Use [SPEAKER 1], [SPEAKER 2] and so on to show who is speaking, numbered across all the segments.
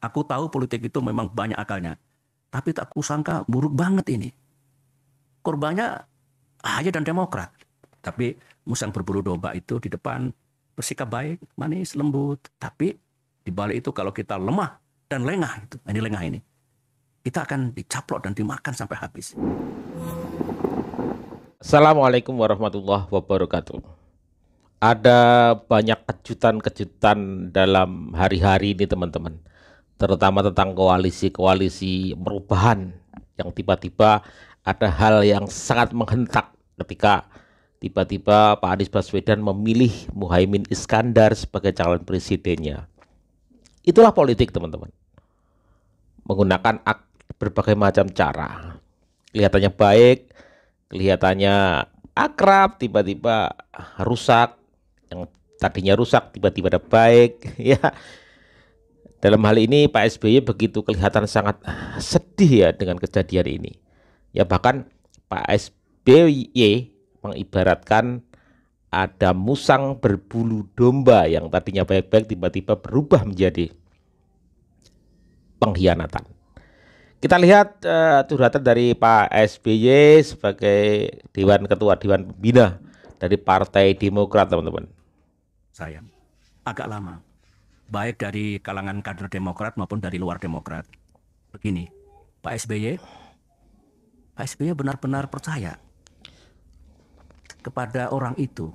[SPEAKER 1] Aku tahu politik itu memang banyak akalnya. Tapi tak kusangka buruk banget ini. Korbannya aja dan Demokrat. Tapi musang berburu domba itu di depan bersikap baik, manis, lembut. Tapi di balik itu kalau kita lemah dan lengah itu, nah, ini lengah ini, kita akan dicaplok dan dimakan sampai habis. Assalamualaikum warahmatullahi wabarakatuh
[SPEAKER 2] ada banyak kejutan-kejutan dalam hari-hari ini teman-teman terutama tentang koalisi-koalisi perubahan yang tiba-tiba ada hal yang sangat menghentak ketika tiba-tiba Pak Anies Baswedan memilih Muhaimin Iskandar sebagai calon presidennya. Itulah politik, teman-teman. Menggunakan berbagai macam cara. Kelihatannya baik, kelihatannya akrab, tiba-tiba rusak, yang tadinya rusak tiba-tiba ada baik, ya dalam hal ini Pak SBY begitu kelihatan sangat sedih ya dengan kejadian ini. Ya bahkan Pak SBY mengibaratkan ada musang berbulu domba yang tadinya baik-baik tiba-tiba berubah menjadi pengkhianatan. Kita lihat uh, curhatan dari Pak SBY sebagai Dewan Ketua Dewan Pembina dari Partai Demokrat, teman-teman.
[SPEAKER 1] Saya agak lama baik dari kalangan kader Demokrat maupun dari luar Demokrat. Begini, Pak SBY, Pak SBY benar-benar percaya kepada orang itu.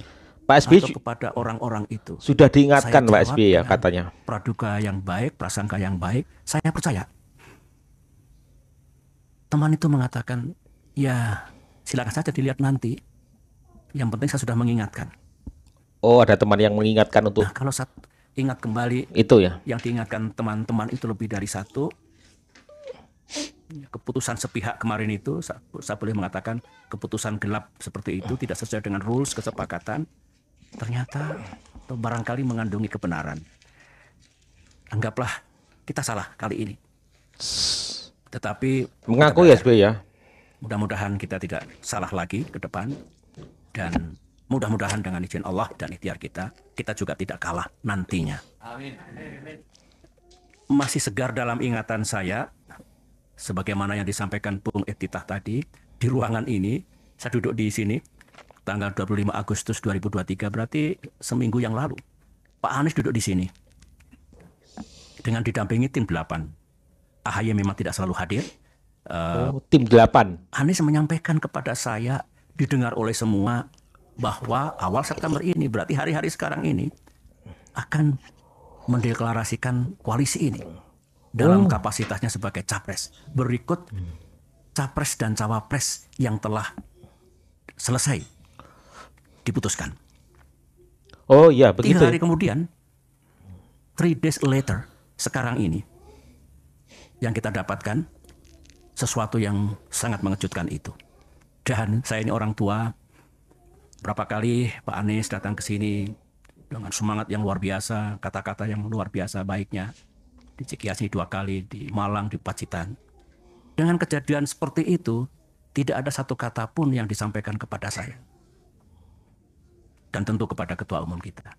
[SPEAKER 1] Pak SBY atau kepada orang-orang itu. Sudah diingatkan Pak SBY ya, ya katanya. Praduga yang baik, prasangka yang baik, saya percaya. Teman itu mengatakan, ya silakan saja dilihat nanti. Yang penting saya sudah mengingatkan.
[SPEAKER 2] Oh, ada teman yang mengingatkan untuk. Nah,
[SPEAKER 1] kalau saat ingat kembali itu ya yang diingatkan teman-teman itu lebih dari satu keputusan sepihak kemarin itu saya boleh mengatakan keputusan gelap seperti itu tidak sesuai dengan rules kesepakatan ternyata atau barangkali mengandungi kebenaran anggaplah kita salah kali ini tetapi mengaku ya SB ya mudah-mudahan kita tidak salah lagi ke depan dan Mudah-mudahan dengan izin Allah dan ikhtiar kita, kita juga tidak kalah nantinya. Amin. Masih segar dalam ingatan saya, sebagaimana yang disampaikan Bung Eftitah tadi, di ruangan ini, saya duduk di sini, tanggal 25 Agustus 2023, berarti seminggu yang lalu. Pak Anies duduk di sini, dengan didampingi tim 8. AHY memang tidak selalu hadir, eh, oh, tim 8. Anies menyampaikan kepada saya didengar oleh semua bahwa awal September ini berarti hari-hari sekarang ini akan mendeklarasikan koalisi ini dalam oh. kapasitasnya sebagai capres. Berikut capres dan cawapres yang telah selesai diputuskan. Oh iya, begitu. Tiga ya. hari kemudian, three days later, sekarang ini, yang kita dapatkan sesuatu yang sangat mengejutkan itu. Dan saya ini orang tua, Berapa kali Pak Anies datang ke sini dengan semangat yang luar biasa, kata-kata yang luar biasa baiknya. Di Cikiasi dua kali, di Malang, di Pacitan. Dengan kejadian seperti itu, tidak ada satu kata pun yang disampaikan kepada saya. Dan tentu kepada ketua umum kita.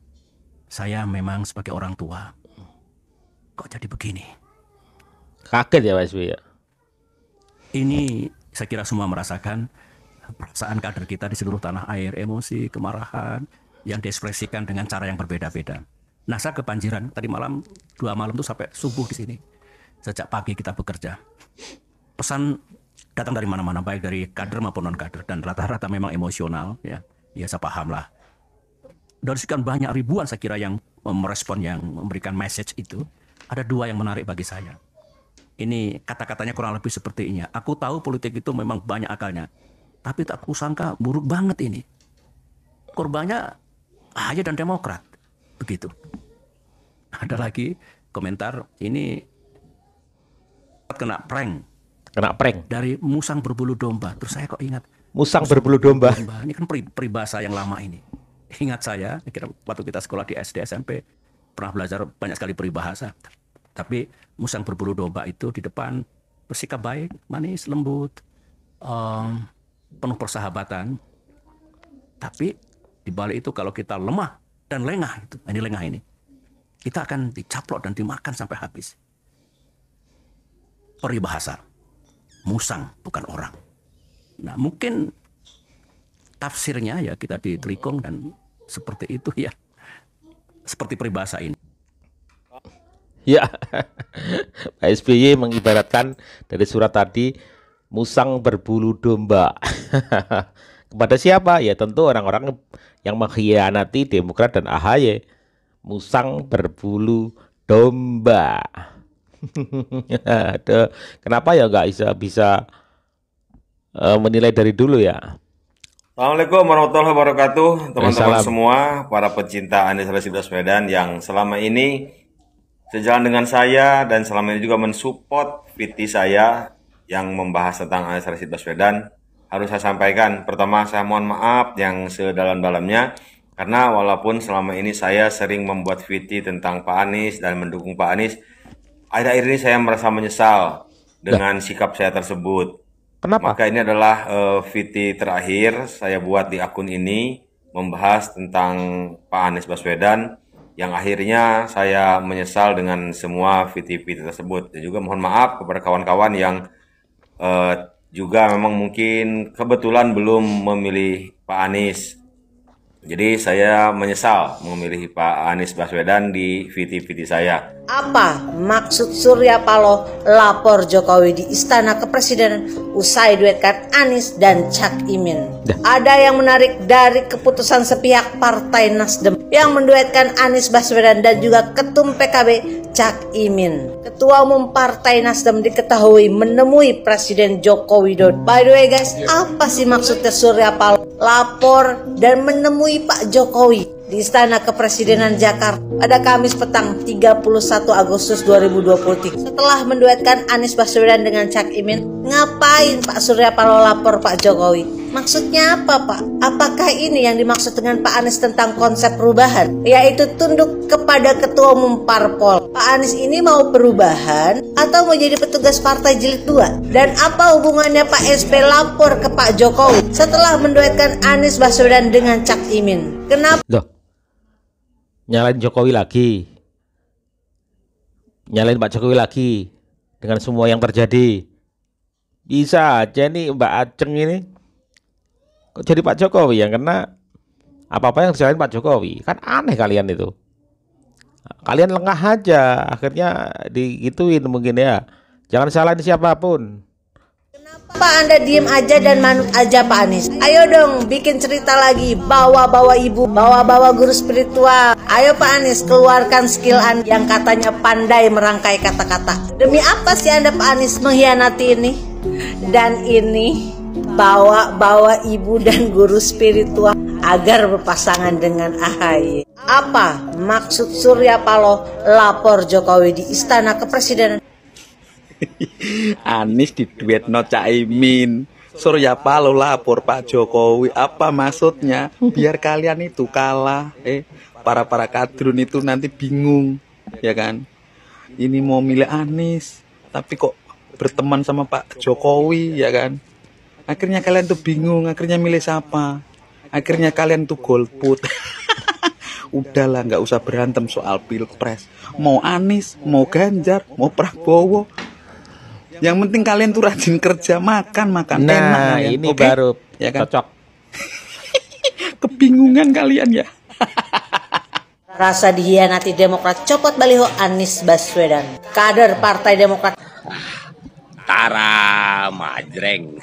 [SPEAKER 1] Saya memang sebagai orang tua, kok jadi begini? Kaget ya Pak ya? Ini saya kira semua merasakan perasaan kader kita di seluruh tanah air, emosi, kemarahan yang diekspresikan dengan cara yang berbeda-beda. Nah, saya kebanjiran tadi malam dua malam itu sampai subuh di sini. Sejak pagi kita bekerja. Pesan datang dari mana-mana baik dari kader maupun non kader dan rata-rata memang emosional ya. Ya saya paham lah. Dari sekian banyak ribuan saya kira yang merespon yang memberikan message itu ada dua yang menarik bagi saya. Ini kata-katanya kurang lebih seperti ini. Aku tahu politik itu memang banyak akalnya, tapi tak kusangka buruk banget ini. Korbannya aja dan Demokrat. Begitu. Ada lagi komentar ini kena prank. Kena prank. Dari musang berbulu domba. Terus saya kok ingat. Musang, musang berbulu domba. domba. Ini kan peribahasa yang lama ini. Ingat saya, kira waktu kita sekolah di SD SMP pernah belajar banyak sekali peribahasa. Tapi musang berbulu domba itu di depan bersikap baik, manis, lembut, um, penuh persahabatan. Tapi di balik itu kalau kita lemah dan lengah itu, ini lengah ini, kita akan dicaplok dan dimakan sampai habis. Peribahasa, musang bukan orang. Nah mungkin tafsirnya ya kita ditelikung dan seperti itu ya, seperti peribahasa ini. Ya,
[SPEAKER 2] Pak SBY mengibaratkan dari surat tadi musang berbulu domba. Kepada siapa? Ya tentu orang-orang yang mengkhianati Demokrat dan AHY. Musang berbulu domba. Kenapa ya nggak bisa bisa eh, menilai dari dulu ya? Assalamualaikum warahmatullahi wabarakatuh teman-teman semua para pecinta Anies Baswedan yang selama ini sejalan dengan saya dan selama ini juga mensupport PT saya yang membahas tentang Anies Rashid Baswedan harus saya sampaikan. Pertama, saya mohon maaf yang sedalam-dalamnya karena walaupun selama ini saya sering membuat VT tentang Pak Anies dan mendukung Pak Anies, akhir-akhir ini saya merasa menyesal dengan sikap saya tersebut. Kenapa? Maka ini adalah uh, eh, VT terakhir saya buat di akun ini membahas tentang Pak Anies Baswedan yang akhirnya saya menyesal dengan semua VT-VT tersebut dan juga mohon maaf kepada kawan-kawan yang uh, juga memang mungkin kebetulan belum memilih Pak Anies. Jadi saya menyesal memilih Pak Anies Baswedan di VT-VT saya.
[SPEAKER 3] Apa maksud Surya Paloh lapor Jokowi di Istana Kepresidenan usai duetkan Anies dan Cak Imin? Ya. Ada yang menarik dari keputusan sepihak Partai Nasdem yang menduetkan Anies Baswedan dan juga Ketum PKB Cak Imin. Ketua Umum Partai Nasdem diketahui menemui Presiden Joko Widodo. By the way guys, ya. apa sih maksudnya Surya Paloh lapor dan menemui Pak Jokowi? di Istana Kepresidenan Jakarta pada Kamis petang 31 Agustus 2023. Setelah menduetkan Anies Baswedan dengan Cak Imin, ngapain Pak Surya Paloh lapor Pak Jokowi? Maksudnya apa Pak? Apakah ini yang dimaksud dengan Pak Anies tentang konsep perubahan? Yaitu tunduk kepada Ketua Umum Parpol. Pak Anies ini mau perubahan atau mau jadi petugas partai jilid 2? Dan apa hubungannya Pak SP lapor ke Pak Jokowi setelah menduetkan Anies Baswedan dengan Cak Imin? Kenapa? Duh
[SPEAKER 2] nyalain Jokowi lagi nyalain Pak Jokowi lagi dengan semua yang terjadi bisa aja nih Mbak Aceng ini kok jadi Pak Jokowi yang kena apa-apa yang disalahin Pak Jokowi kan aneh kalian itu kalian lengah aja akhirnya digituin mungkin ya jangan salahin siapapun
[SPEAKER 3] Pak Anda diem aja dan manut aja Pak Anies? Ayo dong bikin cerita lagi, bawa-bawa ibu, bawa-bawa guru spiritual. Ayo Pak Anies keluarkan skill Anda yang katanya pandai merangkai kata-kata. Demi apa sih Anda Pak Anies mengkhianati ini? Dan ini bawa-bawa ibu dan guru spiritual agar berpasangan dengan AHY. Apa maksud Surya Paloh lapor Jokowi di Istana Kepresidenan?
[SPEAKER 4] Anis di duet no Caimin. Surya Paloh lapor Pak Jokowi apa maksudnya biar kalian itu kalah eh para para kadrun itu nanti bingung ya kan ini mau milih Anis tapi kok berteman sama Pak Jokowi ya kan akhirnya kalian tuh bingung akhirnya milih siapa akhirnya kalian tuh golput udahlah nggak usah berantem soal pilpres mau Anies mau Ganjar mau Prabowo yang penting kalian tuh rajin kerja, makan, makan nah, enak. Nah, ini okay? baru
[SPEAKER 2] ya kan? cocok. Kebingungan kalian ya.
[SPEAKER 3] Rasa dihianati Demokrat copot baliho Anies Baswedan. Kader Partai Demokrat. Ah,
[SPEAKER 2] tara Majreng.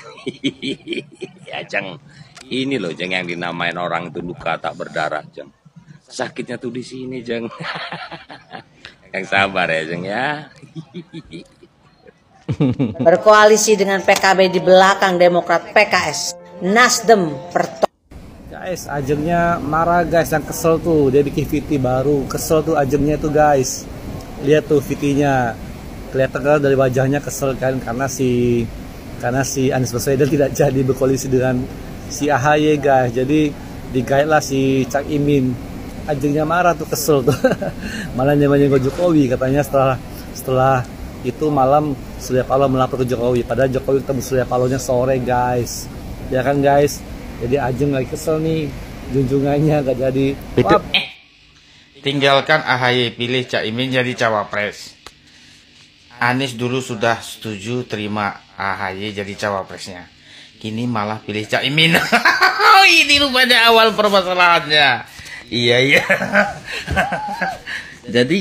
[SPEAKER 2] ya, Jeng. Ini loh, Jeng yang dinamain orang itu luka tak berdarah, Jeng.
[SPEAKER 1] Sakitnya tuh di sini, Jeng.
[SPEAKER 2] yang sabar ya, Jeng ya
[SPEAKER 3] berkoalisi dengan PKB di belakang Demokrat PKS Nasdem Perto
[SPEAKER 1] guys ajengnya marah guys yang kesel tuh dia bikin VT baru kesel tuh ajengnya tuh guys lihat tuh VT nya kelihatan kan dari wajahnya kesel kan karena si karena si Anies Baswedan tidak jadi berkoalisi dengan si AHY guys jadi lah si Cak Imin ajengnya marah tuh kesel tuh malah nyamannya Jokowi katanya setelah setelah itu malam surya paloh melapor ke Jokowi padahal Jokowi ketemu surya palohnya sore guys ya kan guys jadi Ajeng lagi kesel nih junjungannya gak jadi itu eh.
[SPEAKER 4] tinggalkan AHY pilih Cak Imin jadi cawapres Anies dulu sudah setuju terima AHY jadi cawapresnya kini malah pilih Cak Imin ini rupanya awal permasalahannya iya iya jadi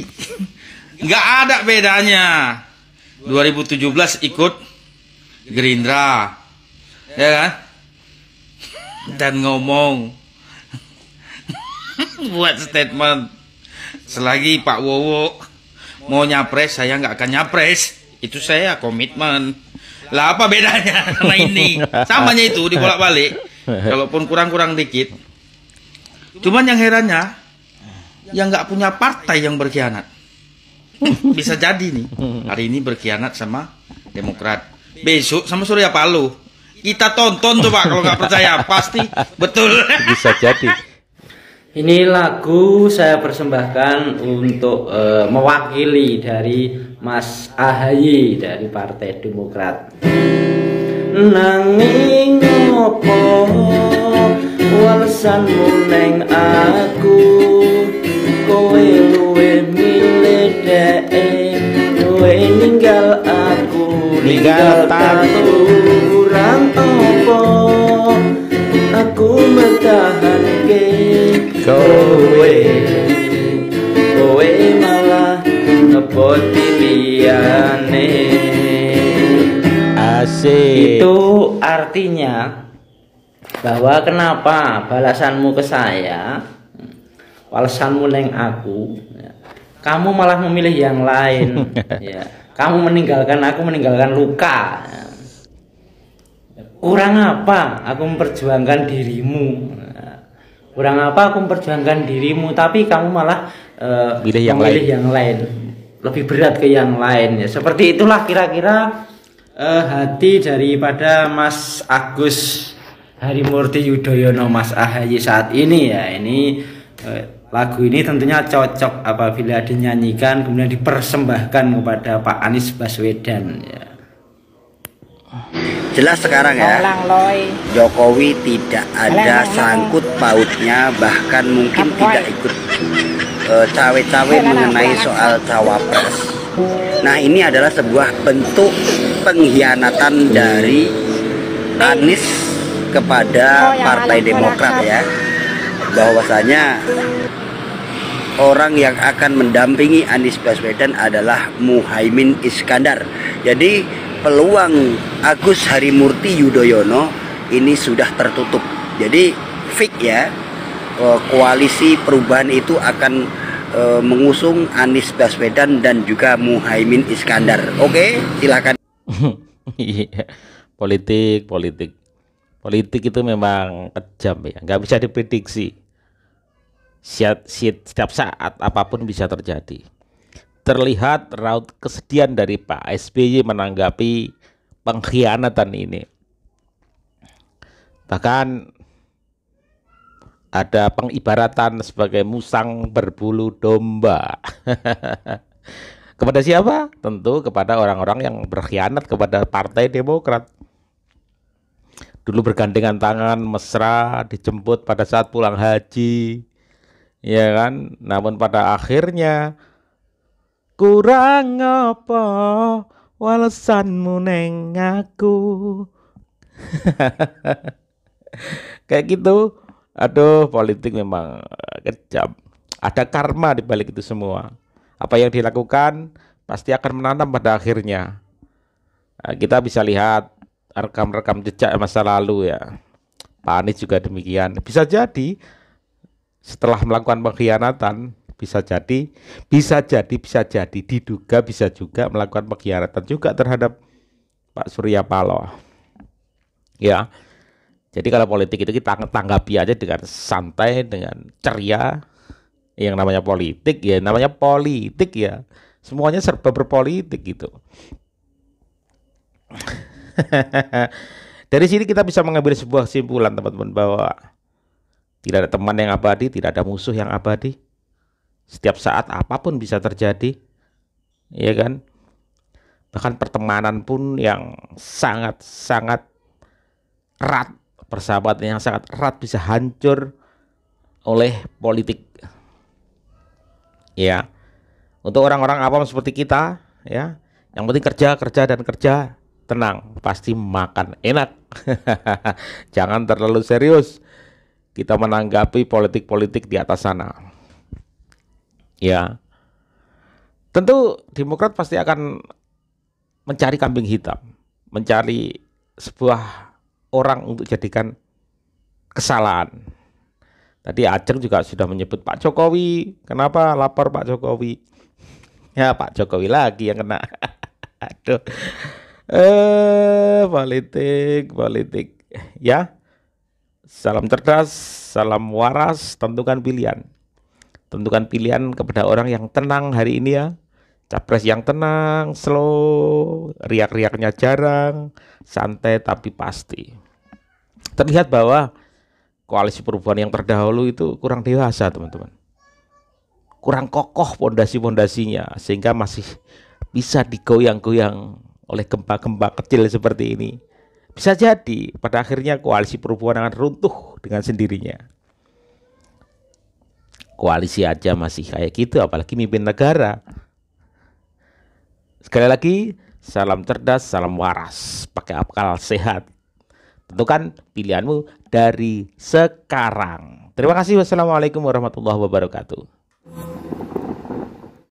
[SPEAKER 4] nggak ada bedanya 2017 ikut Gerindra ya kan dan ngomong buat statement selagi Pak Wowo mau nyapres saya nggak akan nyapres itu saya komitmen lah apa bedanya sama ini samanya itu dibolak balik kalaupun kurang-kurang dikit cuman yang herannya yang nggak punya partai yang berkhianat bisa jadi nih hari ini berkhianat sama Demokrat besok sama Surya Paloh kita tonton coba
[SPEAKER 2] kalau nggak percaya pasti betul bisa jadi
[SPEAKER 1] ini lagu saya persembahkan untuk uh, mewakili dari Mas Ahayi dari Partai Demokrat
[SPEAKER 4] nanging ngopo walesanmu neng aku kowe luwe beda Kue
[SPEAKER 2] ninggal aku Ninggal
[SPEAKER 4] tatu
[SPEAKER 1] Kurang apa Aku bertahan ke
[SPEAKER 2] Kue
[SPEAKER 4] Kue malah Ngepoti biane Asik Itu artinya bahwa kenapa balasanmu ke saya, balasanmu neng aku, kamu malah memilih yang lain ya. kamu
[SPEAKER 1] meninggalkan aku meninggalkan luka kurang apa aku memperjuangkan dirimu kurang apa aku memperjuangkan dirimu tapi kamu malah uh, yang memilih lain. yang lain lebih berat ke yang lain ya seperti
[SPEAKER 4] itulah kira-kira uh, hati daripada Mas Agus Harimurti Yudhoyono Mas Ahaye saat ini ya ini uh, Lagu ini tentunya cocok apabila dinyanyikan kemudian dipersembahkan kepada Pak Anies Baswedan ya. Jelas sekarang ya. Jokowi tidak ada sangkut pautnya bahkan mungkin tidak ikut e, cawe-cawe uh, mengenai soal cawapres. Nah, ini adalah sebuah bentuk pengkhianatan dari Anies kepada oh, ya, Partai Demokrat ya. Bahwasanya orang yang akan mendampingi Anies Baswedan adalah Muhaimin Iskandar. Jadi peluang Agus Harimurti Yudhoyono ini sudah tertutup. Jadi fix ya e, koalisi perubahan itu akan e, mengusung Anies Baswedan dan juga Muhaimin Iskandar. Oke, silakan.
[SPEAKER 2] Iya. politik, politik, politik itu memang kejam ya, nggak bisa diprediksi siap, siap, setiap saat apapun bisa terjadi. Terlihat raut kesedihan dari Pak SBY menanggapi pengkhianatan ini. Bahkan ada pengibaratan sebagai musang berbulu domba. kepada siapa? Tentu kepada orang-orang yang berkhianat kepada Partai Demokrat dulu bergandengan tangan mesra dijemput pada saat pulang haji ya kan namun pada akhirnya kurang apa walesanmu neng aku kayak gitu aduh politik memang kejam ada karma di balik itu semua apa yang dilakukan pasti akan menanam pada akhirnya nah, kita bisa lihat rekam-rekam jejak masa lalu ya Pak Anies juga demikian bisa jadi setelah melakukan pengkhianatan bisa jadi bisa jadi bisa jadi diduga bisa juga melakukan pengkhianatan juga terhadap Pak Surya Paloh ya jadi kalau politik itu kita tanggapi aja dengan santai dengan ceria yang namanya politik ya namanya politik ya semuanya serba berpolitik gitu dari sini kita bisa mengambil sebuah simpulan teman-teman bahwa tidak ada teman yang abadi, tidak ada musuh yang abadi. Setiap saat apapun bisa terjadi. Iya kan? Bahkan pertemanan pun yang sangat-sangat erat, persahabatan yang sangat erat bisa hancur oleh politik. Ya. Untuk orang-orang apa seperti kita, ya. Yang penting kerja, kerja dan kerja. Tenang, pasti makan enak. Jangan terlalu serius kita menanggapi politik-politik di atas sana. Ya. Tentu Demokrat pasti akan mencari kambing hitam, mencari sebuah orang untuk jadikan kesalahan. Tadi Ajeng juga sudah menyebut Pak Jokowi. Kenapa lapor Pak Jokowi? Ya Pak Jokowi lagi yang kena. Aduh. Eh politik, politik. Ya. Salam cerdas, salam waras, tentukan pilihan. Tentukan pilihan kepada orang yang tenang hari ini ya. Capres yang tenang, slow, riak-riaknya jarang, santai tapi pasti. Terlihat bahwa koalisi perubahan yang terdahulu itu kurang dewasa, teman-teman. Kurang kokoh pondasi-pondasinya sehingga masih bisa digoyang-goyang oleh gempa-gempa kecil seperti ini bisa jadi pada akhirnya koalisi perubahan akan runtuh dengan sendirinya. Koalisi aja masih kayak gitu, apalagi mimpin negara. Sekali lagi, salam cerdas, salam waras, pakai akal sehat. Tentukan pilihanmu dari sekarang. Terima kasih. Wassalamualaikum warahmatullahi wabarakatuh.